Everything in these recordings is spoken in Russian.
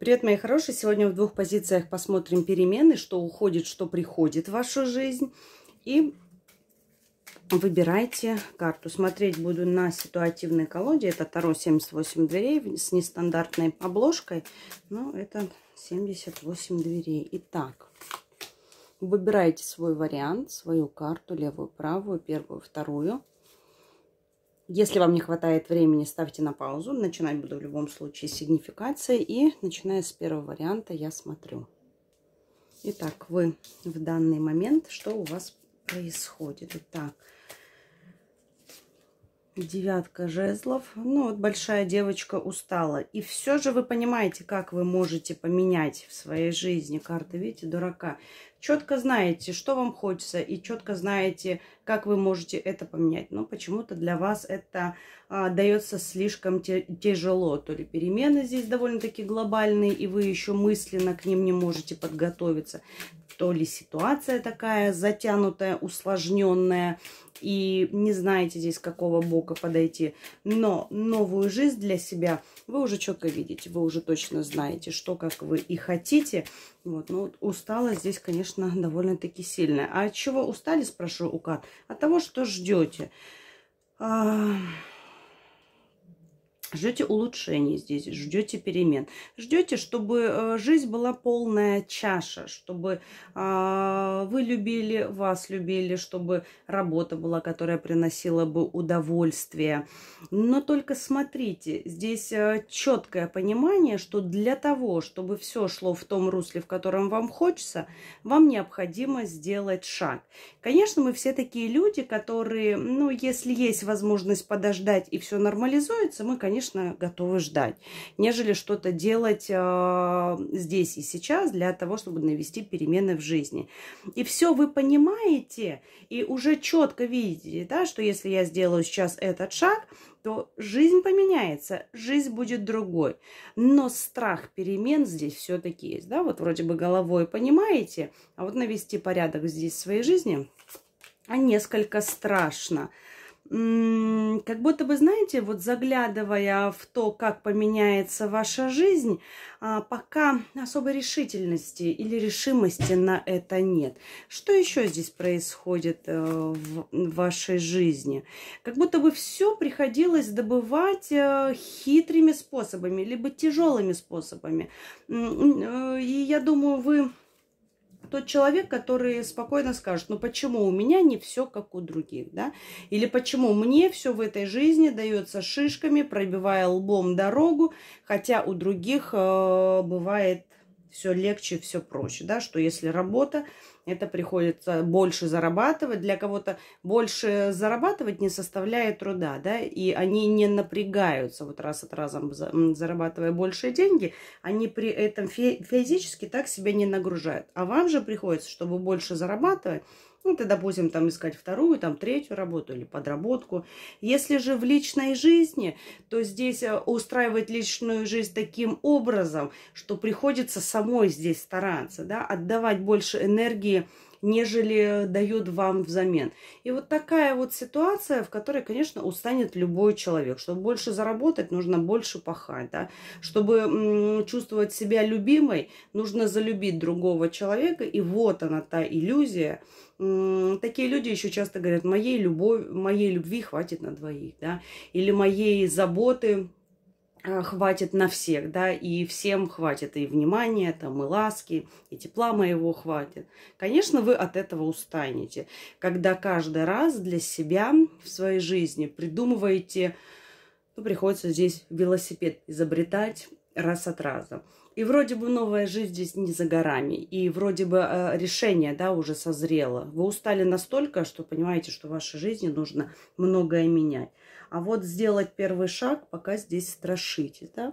Привет, мои хорошие! Сегодня в двух позициях посмотрим перемены, что уходит, что приходит в вашу жизнь. И выбирайте карту. Смотреть буду на ситуативной колоде. Это Таро 78 дверей с нестандартной обложкой. Но ну, это 78 дверей. Итак, выбирайте свой вариант, свою карту, левую, правую, первую, вторую. Если вам не хватает времени, ставьте на паузу. Начинать буду в любом случае с сигнификации. И начиная с первого варианта я смотрю. Итак, вы в данный момент, что у вас происходит? Итак, девятка жезлов. Ну, вот большая девочка устала. И все же вы понимаете, как вы можете поменять в своей жизни карты, видите, дурака. Четко знаете, что вам хочется, и четко знаете, как вы можете это поменять. Но почему-то для вас это а, дается слишком тяжело. То ли перемены здесь довольно-таки глобальные, и вы еще мысленно к ним не можете подготовиться то ли ситуация такая затянутая, усложненная, и не знаете здесь, какого бока подойти. Но новую жизнь для себя вы уже четко видите, вы уже точно знаете, что, как вы и хотите. Вот, ну, устала здесь, конечно, довольно-таки сильная. А от чего устали, спрошу у Кат? От того, что ждете. А... Ждете улучшений здесь, ждете перемен, ждете, чтобы э, жизнь была полная чаша, чтобы а, вы любили, вас любили, чтобы работа была, которая приносила бы удовольствие. Но только смотрите, здесь э, четкое понимание, что для того, чтобы все шло в том русле, в котором вам хочется, вам необходимо сделать шаг. Конечно, мы все такие люди, которые, ну, если есть возможность подождать и все нормализуется, мы, конечно, конечно, готовы ждать, нежели что-то делать э, здесь и сейчас для того, чтобы навести перемены в жизни. И все вы понимаете и уже четко видите, да, что если я сделаю сейчас этот шаг, то жизнь поменяется, жизнь будет другой. Но страх перемен здесь все-таки есть. Да? Вот вроде бы головой понимаете, а вот навести порядок здесь в своей жизни а несколько страшно как будто бы, знаете, вот заглядывая в то, как поменяется ваша жизнь, а, пока особой решительности или решимости на это нет. Что еще здесь происходит э, в вашей жизни? Как будто бы все приходилось добывать э, хитрыми способами, либо тяжелыми способами. Э, и я думаю, вы тот человек, который спокойно скажет, ну почему у меня не все как у других, да? Или почему мне все в этой жизни дается шишками, пробивая лбом дорогу, хотя у других э, бывает все легче, все проще, да? Что если работа, это приходится больше зарабатывать. Для кого-то больше зарабатывать не составляет труда, да, и они не напрягаются вот раз от разом зарабатывая больше деньги, они при этом физически так себя не нагружают. А вам же приходится, чтобы больше зарабатывать, ну, тогда будем там искать вторую, там третью работу или подработку. Если же в личной жизни, то здесь э, устраивать личную жизнь таким образом, что приходится самой здесь стараться, да, отдавать больше энергии нежели дает вам взамен. И вот такая вот ситуация, в которой, конечно, устанет любой человек. Чтобы больше заработать, нужно больше пахать. Да? Чтобы чувствовать себя любимой, нужно залюбить другого человека. И вот она, та иллюзия, такие люди еще часто говорят, моей, любовь, моей любви хватит на двоих, да, или моей заботы а, хватит на всех, да, и всем хватит и внимания, там, и ласки, и тепла моего хватит. Конечно, вы от этого устанете, когда каждый раз для себя в своей жизни придумываете, ну, приходится здесь велосипед изобретать раз от раза. И вроде бы новая жизнь здесь не за горами, и вроде бы а, решение, да, уже созрело. Вы устали настолько, что понимаете, что в вашей жизни нужно многое менять. А вот сделать первый шаг, пока здесь страшитесь, да.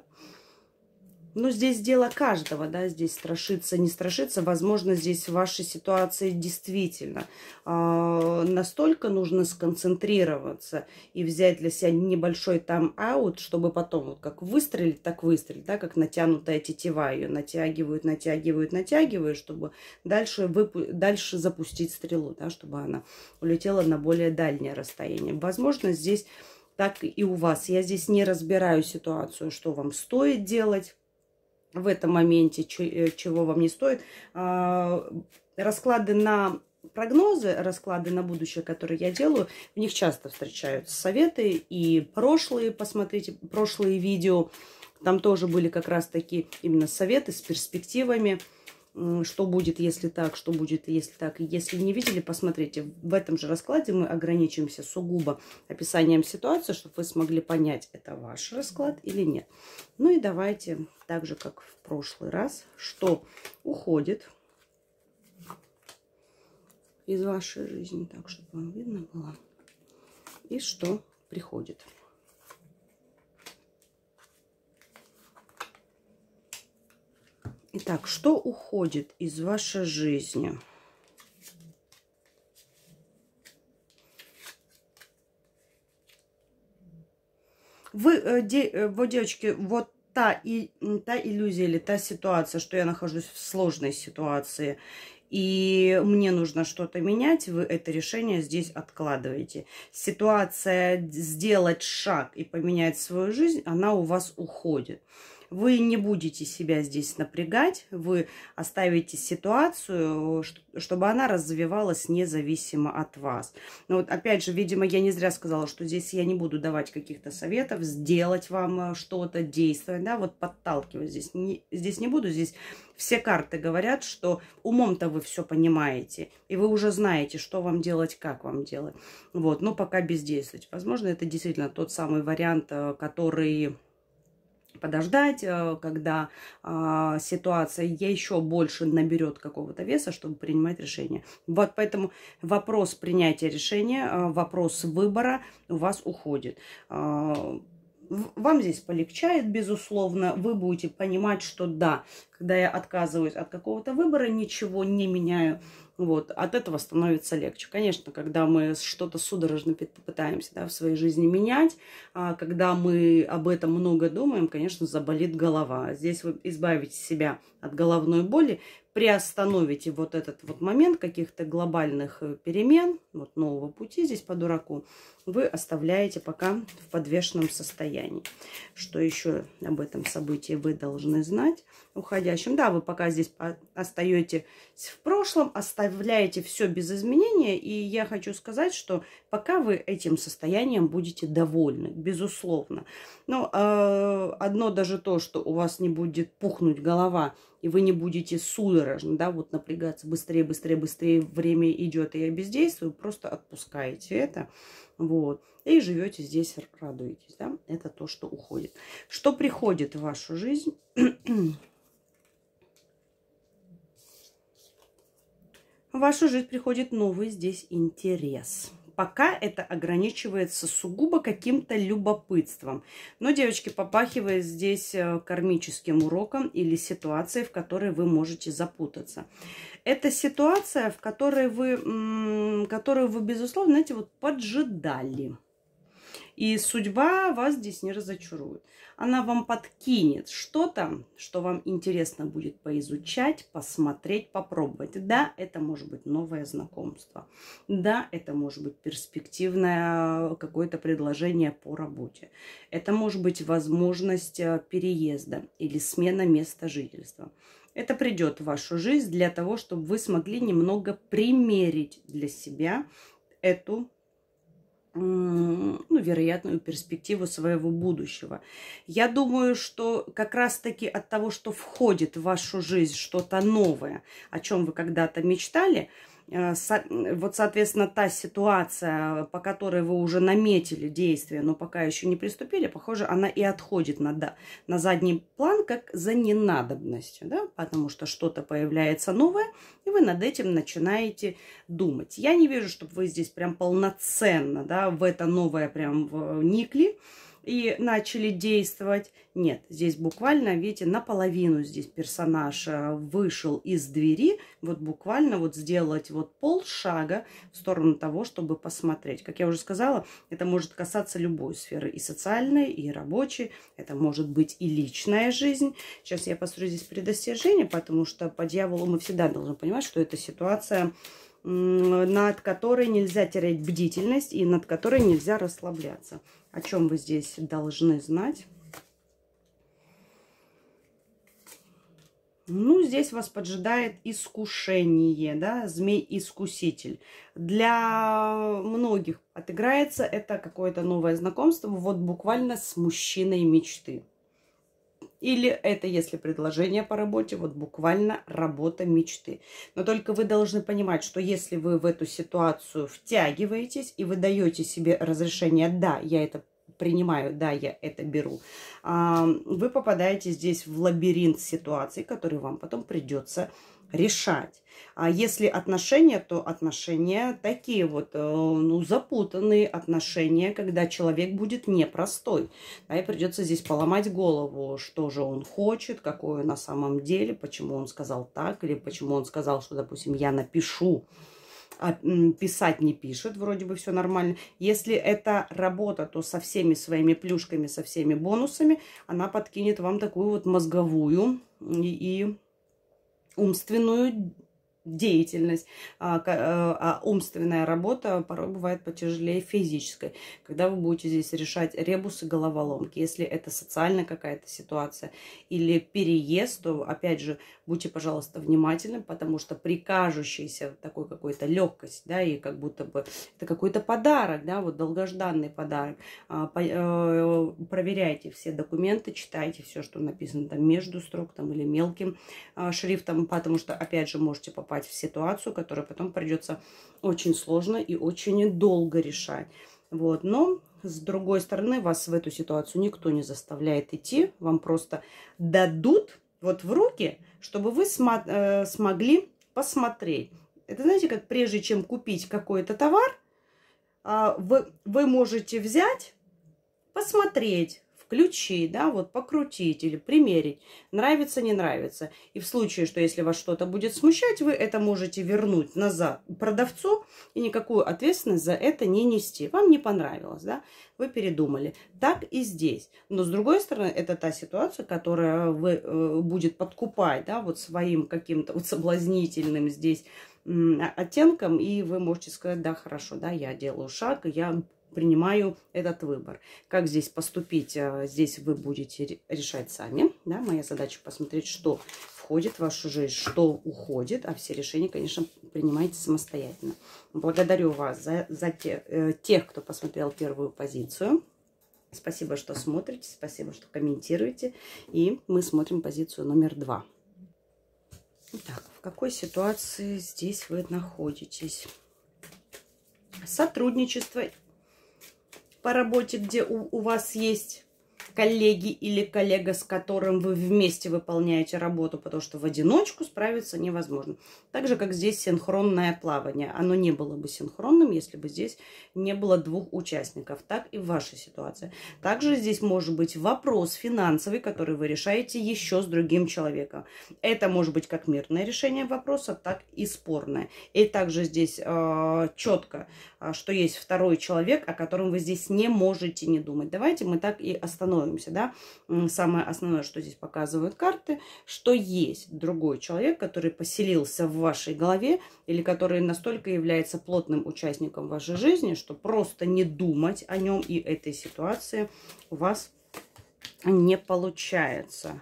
Ну, здесь дело каждого, да, здесь страшиться, не страшиться. Возможно, здесь в вашей ситуации действительно э, настолько нужно сконцентрироваться и взять для себя небольшой там-аут, чтобы потом вот как выстрелить, так выстрелить, да, как натянутая тетива, ее натягивают, натягивают, натягивают, чтобы дальше, выпу- дальше запустить стрелу, да, чтобы она улетела на более дальнее расстояние. Возможно, здесь так и у вас. Я здесь не разбираю ситуацию, что вам стоит делать в этом моменте, э, чего вам не стоит. А, расклады на прогнозы, расклады на будущее, которые я делаю, в них часто встречаются советы и прошлые, посмотрите, прошлые видео, там тоже были как раз таки именно советы с перспективами, что будет, если так, что будет, если так. Если не видели, посмотрите. В этом же раскладе мы ограничимся сугубо описанием ситуации, чтобы вы смогли понять, это ваш расклад или нет. Ну и давайте, так же, как в прошлый раз, что уходит из вашей жизни, так, чтобы вам видно было, и что приходит. Итак, что уходит из вашей жизни? Вы, э, э, девочки, вот та, и, та иллюзия или та ситуация, что я нахожусь в сложной ситуации, и мне нужно что-то менять, вы это решение здесь откладываете. Ситуация сделать шаг и поменять свою жизнь, она у вас уходит. Вы не будете себя здесь напрягать, вы оставите ситуацию, чтобы она развивалась независимо от вас. Но вот опять же, видимо, я не зря сказала, что здесь я не буду давать каких-то советов, сделать вам э, что-то, действовать, да, вот подталкивать здесь. Не, здесь не буду, здесь все карты говорят, что умом-то вы вы все понимаете. И вы уже знаете, что вам делать, как вам делать. Вот, но пока бездействовать. Возможно, это действительно тот самый вариант, э, который подождать, э, когда э, ситуация еще больше наберет какого-то веса, чтобы принимать решение. Вот поэтому вопрос принятия решения, э, вопрос выбора у вас уходит. Э, вам здесь полегчает, безусловно. Вы будете понимать, что да, когда я отказываюсь от какого-то выбора, ничего не меняю. Вот, от этого становится легче. Конечно, когда мы что-то судорожно пытаемся да, в своей жизни менять, а когда мы об этом много думаем, конечно, заболит голова. Здесь вы избавите себя от головной боли, приостановите вот этот вот момент каких-то глобальных э, перемен, вот нового пути здесь по дураку, вы оставляете пока в подвешенном состоянии. Что еще об этом событии вы должны знать уходящим? Да, вы пока здесь остаетесь в прошлом, оставляете все без изменения, и я хочу сказать, что пока вы этим состоянием будете довольны, безусловно. Но э, одно даже то, что у вас не будет пухнуть голова и вы не будете судорожно, да, вот напрягаться быстрее, быстрее, быстрее, время идет, и я бездействую, просто отпускаете это, вот, и живете здесь, радуетесь, да, это то, что уходит. Что приходит в вашу жизнь? в вашу жизнь приходит новый здесь интерес пока это ограничивается сугубо каким-то любопытством. Но, девочки, попахивает здесь э, кармическим уроком или ситуацией, в которой вы можете запутаться. Это ситуация, в которой вы, которую вы, безусловно, знаете, вот поджидали. И судьба вас здесь не разочарует. Она вам подкинет что-то, что вам интересно будет поизучать, посмотреть, попробовать. Да, это может быть новое знакомство. Да, это может быть перспективное э, какое-то предложение по работе. Это может быть возможность э, переезда или смена места жительства. Это придет в вашу жизнь для того, чтобы вы смогли немного примерить для себя эту ну, вероятную перспективу своего будущего. Я думаю, что как раз-таки от того, что входит в вашу жизнь что-то новое, о чем вы когда-то мечтали – Э, э, вот, соответственно, та ситуация, по которой вы уже наметили действие, но пока еще не приступили, похоже, она и отходит на, да, на задний план, как за ненадобностью, да, потому что что-то появляется новое, и вы над этим начинаете думать. Я не вижу, чтобы вы здесь прям полноценно, да, в это новое прям вникли, и начали действовать. Нет, здесь буквально, видите, наполовину здесь персонаж э, вышел из двери. Вот буквально вот сделать вот полшага в сторону того, чтобы посмотреть. Как я уже сказала, это может касаться любой сферы. И социальной, и рабочей. Это может быть и личная жизнь. Сейчас я построю здесь предостережение, потому что по дьяволу мы всегда должны понимать, что эта ситуация над которой нельзя терять бдительность и над которой нельзя расслабляться о чем вы здесь должны знать. Ну, здесь вас поджидает искушение, да, змей-искуситель. Для многих отыграется это какое-то новое знакомство, вот буквально с мужчиной мечты. Или это, если предложение по работе, вот буквально работа мечты. Но только вы должны понимать, что если вы в эту ситуацию втягиваетесь и вы даете себе разрешение, да, я это принимаю, да, я это беру, вы попадаете здесь в лабиринт ситуаций, который вам потом придется решать. А если отношения, то отношения такие вот, э, ну, запутанные отношения, когда человек будет непростой. Да, и придется здесь поломать голову, что же он хочет, какое на самом деле, почему он сказал так, или почему он сказал, что, допустим, я напишу, а писать не пишет, вроде бы все нормально. Если это работа, то со всеми своими плюшками, со всеми бонусами, она подкинет вам такую вот мозговую и, и умственную деятельность, а, э, а, умственная работа порой бывает потяжелее физической, когда вы будете здесь решать ребусы, головоломки. Если это социальная какая-то ситуация или переезд, то, опять же, будьте, пожалуйста, внимательны, потому что при такой какой-то легкость, да, и как будто бы это какой-то подарок, да, вот долгожданный подарок, а, э, проверяйте все документы, читайте все, что написано там между строк там или мелким а, шрифтом, потому что, опять же, можете попасть попасть в ситуацию, которую потом придется очень сложно и очень долго решать. Вот, но с другой стороны, вас в эту ситуацию никто не заставляет идти, вам просто дадут вот в руки, чтобы вы смо- э, смогли посмотреть. Это знаете, как прежде чем купить какой-то товар, а, вы, вы можете взять, посмотреть, включить, да, вот покрутить или примерить, нравится, не нравится. И в случае, что если вас что-то будет смущать, вы это можете вернуть назад продавцу и никакую ответственность за это не нести. Вам не понравилось, да, вы передумали. Так и здесь. Но с другой стороны, это та ситуация, которая вы, э, будет подкупать, да, вот своим каким-то вот соблазнительным здесь оттенком, и вы можете сказать, да, хорошо, да, я делаю шаг, я принимаю этот выбор. Как здесь поступить, а, здесь вы будете решать сами. Да? Моя задача посмотреть, что входит в вашу жизнь, что уходит, а все решения, конечно, принимайте самостоятельно. Благодарю вас за, за те, э, тех, кто посмотрел первую позицию. Спасибо, что смотрите, спасибо, что комментируете. И мы смотрим позицию номер два. Итак, в какой ситуации здесь вы находитесь? Сотрудничество по работе, где у, у вас есть коллеги или коллега, с которым вы вместе выполняете работу, потому что в одиночку справиться невозможно. Так же, как здесь синхронное плавание. Оно не было бы синхронным, если бы здесь не было двух участников. Так и в вашей ситуации. Также здесь может быть вопрос финансовый, который вы решаете еще с другим человеком. Это может быть как мирное решение вопроса, так и спорное. И также здесь э, четко, э, что есть второй человек, о котором вы здесь не можете не думать. Давайте мы так и остановим ознакомимся, да, самое основное, что здесь показывают карты, что есть другой человек, который поселился в вашей голове или который настолько является плотным участником вашей жизни, что просто не думать о нем и этой ситуации у вас не получается.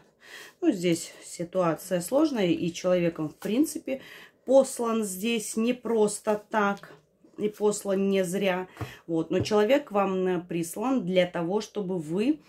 Ну, здесь ситуация сложная, и человеком, в принципе, послан здесь не просто так, и послан не зря. Вот. Но человек вам э, прислан для того, чтобы вы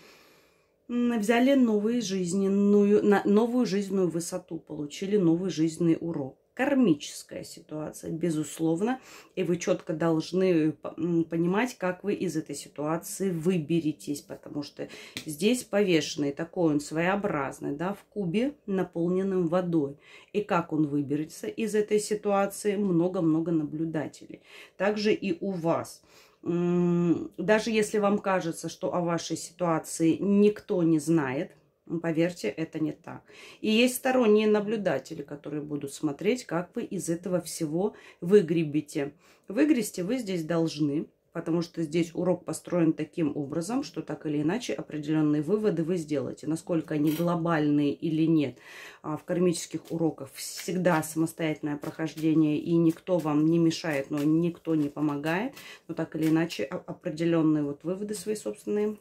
взяли новую жизненную, новую жизненную высоту, получили новый жизненный урок. Кармическая ситуация, безусловно, и вы четко должны понимать, как вы из этой ситуации выберетесь, потому что здесь повешенный, такой он своеобразный, да, в кубе, наполненным водой. И как он выберется из этой ситуации, много-много наблюдателей. Также и у вас – даже если вам кажется, что о вашей ситуации никто не знает, поверьте, это не так. И есть сторонние наблюдатели, которые будут смотреть, как вы из этого всего выгребите. Выгрести вы здесь должны потому что здесь урок построен таким образом, что так или иначе определенные выводы вы сделаете. Насколько они глобальные или нет, а в кармических уроках всегда самостоятельное прохождение, и никто вам не мешает, но никто не помогает. Но так или иначе определенные вот выводы свои собственные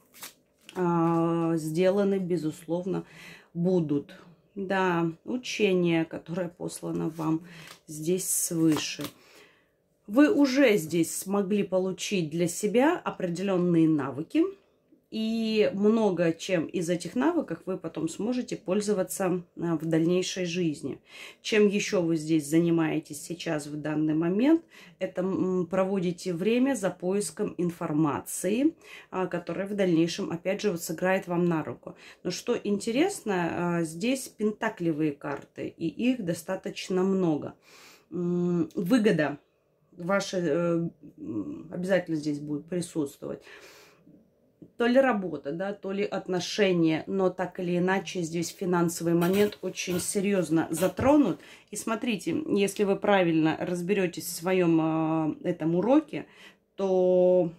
а, сделаны, безусловно, будут. Да, учение, которое послано вам здесь свыше – вы уже здесь смогли получить для себя определенные навыки, и много чем из этих навыков вы потом сможете пользоваться э, в дальнейшей жизни. Чем еще вы здесь занимаетесь сейчас в данный момент, это проводите время за поиском информации, а, которая в дальнейшем, опять же, вот сыграет вам на руку. Но что интересно, а, здесь пентакливые карты, и их достаточно много. Выгода ваши э, обязательно здесь будут присутствовать. То ли работа, да, то ли отношения, но так или иначе здесь финансовый момент очень серьезно затронут. И смотрите, если вы правильно разберетесь в своем э, этом уроке, то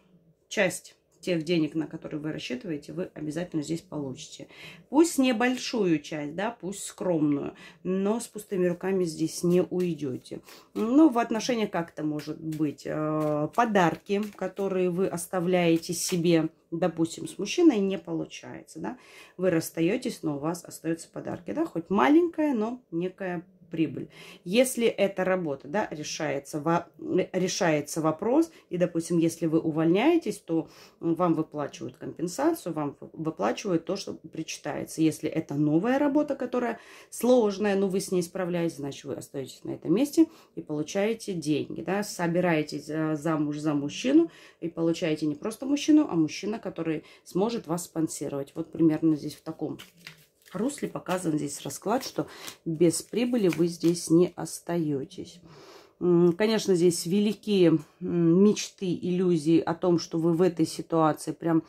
часть тех денег, на которые вы рассчитываете, вы обязательно здесь получите. Пусть небольшую часть, да, пусть скромную, но с пустыми руками здесь не уйдете. Ну, в отношениях как-то может быть э, подарки, которые вы оставляете себе, допустим, с мужчиной не получается, да, вы расстаетесь, но у вас остаются подарки, да, хоть маленькая, но некая прибыль. Если эта работа, да, решается, во, э, решается вопрос, и, допустим, если вы увольняетесь, то вам выплачивают компенсацию, вам выплачивают то, что причитается. Если это новая работа, которая сложная, но вы с ней справляетесь, значит, вы остаетесь на этом месте и получаете деньги, да, собираетесь замуж за мужчину и получаете не просто мужчину, а мужчина, который сможет вас спонсировать. Вот примерно здесь в таком русле показан здесь расклад, что без прибыли вы здесь не остаетесь. Конечно, здесь великие мечты, иллюзии о том, что вы в этой ситуации прям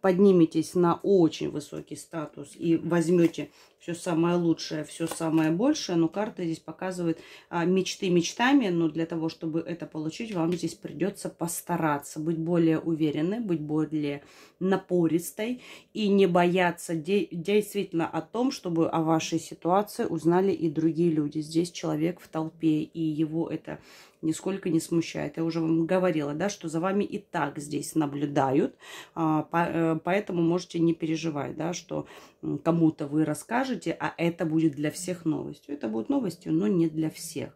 подниметесь на очень высокий статус и возьмете все самое лучшее, все самое большее. Но карта здесь показывает а, мечты мечтами, но для того, чтобы это получить, вам здесь придется постараться, быть более уверенной, быть более напористой и не бояться де действительно о том, чтобы о вашей ситуации узнали и другие люди. Здесь человек в толпе, и его это нисколько не смущает. Я уже вам говорила, да, что за вами и так здесь наблюдают, а, э, поэтому можете не переживать, да, что кому-то вы расскажете, а это будет для всех новостью. Это будет новостью, но не для всех.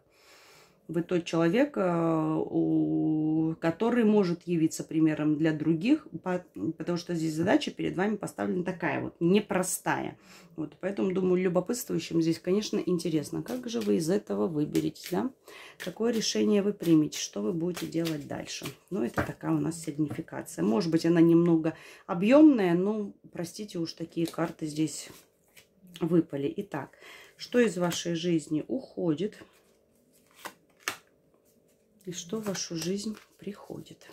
Вы тот человек, э, который может явиться примером для других, потому что здесь задача перед вами поставлена такая вот, непростая. Вот, поэтому, думаю, любопытствующим здесь, конечно, интересно, как же вы из этого выберетесь, да? Какое решение вы примете, что вы будете делать дальше? Ну, это такая у нас сигнификация. Может быть, она немного объемная, но, простите уж, такие карты здесь выпали. Итак, что из вашей жизни уходит? и что в вашу жизнь приходит.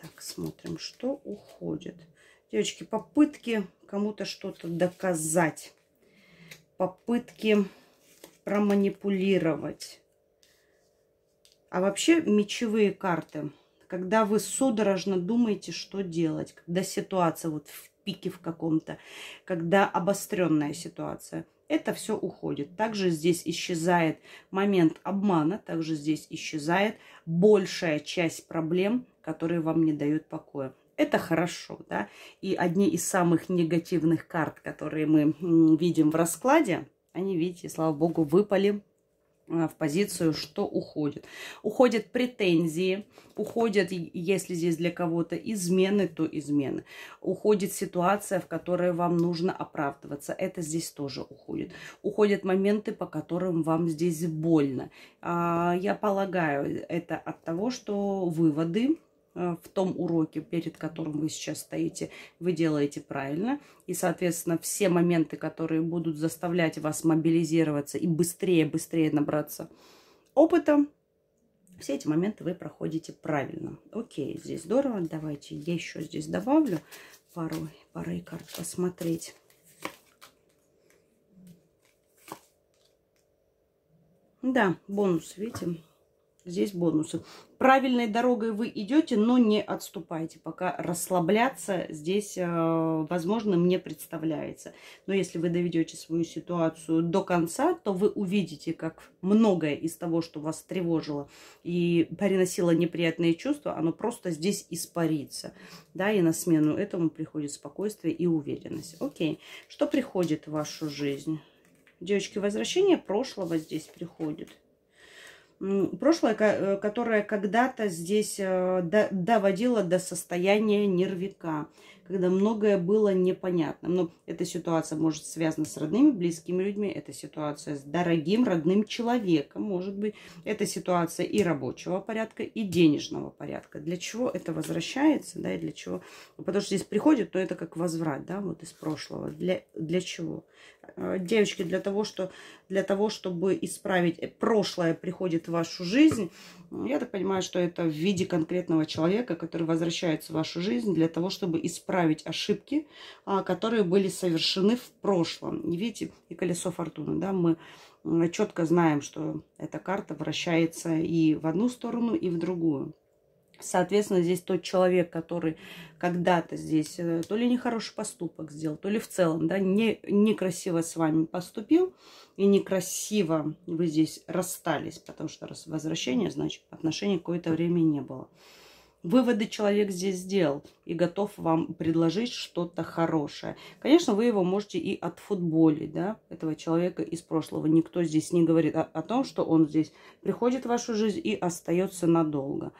Так, смотрим, что уходит. Девочки, попытки кому-то что-то доказать, попытки проманипулировать. А вообще мечевые карты, когда вы судорожно думаете, что делать, когда ситуация вот в пике в каком-то, когда обостренная ситуация – это все уходит. Также здесь исчезает момент обмана, также здесь исчезает большая часть проблем, которые вам не дают покоя. Это хорошо, да. И одни из самых негативных карт, которые мы видим в раскладе, они, видите, слава богу, выпали Э, в позицию, что уходит. Уходят претензии, уходят, если здесь для кого-то измены, то измены. Уходит ситуация, в которой вам нужно оправдываться. Это здесь тоже уходит. Уходят моменты, по которым вам здесь больно. А, я полагаю, это от того, что выводы Э, в том уроке, перед которым вы сейчас стоите, вы делаете правильно. И, соответственно, все моменты, которые будут заставлять вас мобилизироваться и быстрее-быстрее набраться опыта, все эти моменты вы проходите правильно. Окей, здесь здорово. Давайте я еще здесь добавлю пару, пару карт посмотреть. Да, бонус, видим здесь бонусы. Правильной дорогой вы идете, но не отступайте, пока расслабляться здесь, э, возможно, мне представляется. Но если вы доведете свою ситуацию до конца, то вы увидите, как многое из того, что вас тревожило и приносило неприятные чувства, оно просто здесь испарится. Да, и на смену этому приходит спокойствие и уверенность. Окей, что приходит в вашу жизнь? Девочки, возвращение прошлого здесь приходит прошлое, которое когда-то здесь э, доводило до состояния нервика, когда многое было непонятно. Но ну, эта ситуация может связана с родными, близкими людьми, эта ситуация с дорогим, родным человеком, может быть, эта ситуация и рабочего порядка, и денежного порядка. Для чего это возвращается, да, и для чего? Ну, потому что здесь приходит, но это как возврат, да, вот из прошлого. Для, для чего? Э, девочки, для того, что, для того, чтобы исправить э, прошлое приходит в вашу жизнь, ну, я так понимаю, что это в виде конкретного человека, который возвращается в вашу жизнь для того, чтобы исправить ошибки, а, которые были совершены в прошлом. И видите, и колесо фортуны, да, мы э, четко знаем, что эта карта вращается и в одну сторону, и в другую. Соответственно, здесь тот человек, который когда-то здесь э, то ли нехороший поступок сделал, то ли в целом да, не, некрасиво с вами поступил, и некрасиво вы здесь расстались, потому что раз возвращение, значит, отношений какое-то время не было. Выводы человек здесь сделал и готов вам предложить что-то хорошее. Конечно, вы его можете и отфутболить, да, этого человека из прошлого. Никто здесь не говорит о, о том, что он здесь приходит в вашу жизнь и остается надолго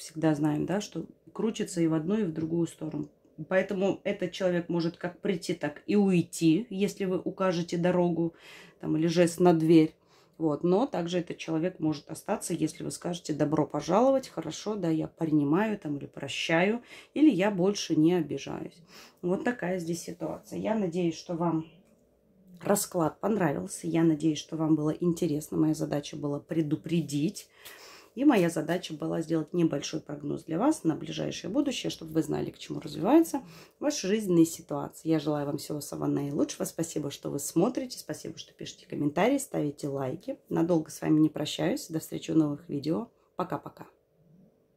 всегда знаем, да, что крутится и в одну, и в другую сторону. Поэтому этот человек может как прийти, так и уйти, если вы укажете дорогу там, или жест на дверь. Вот. Но также этот человек может остаться, если вы скажете «добро пожаловать», «хорошо, да, я принимаю» там, или «прощаю», или «я больше не обижаюсь». Вот такая здесь ситуация. Я надеюсь, что вам расклад понравился. Я надеюсь, что вам было интересно. Моя задача была предупредить. И моя задача была сделать небольшой прогноз для вас на ближайшее будущее, чтобы вы знали, к чему развиваются ваши жизненные ситуации. Я желаю вам всего самого наилучшего. Спасибо, что вы смотрите. Спасибо, что пишете комментарии, ставите лайки. Надолго с вами не прощаюсь. До встречи в новых видео. Пока-пока.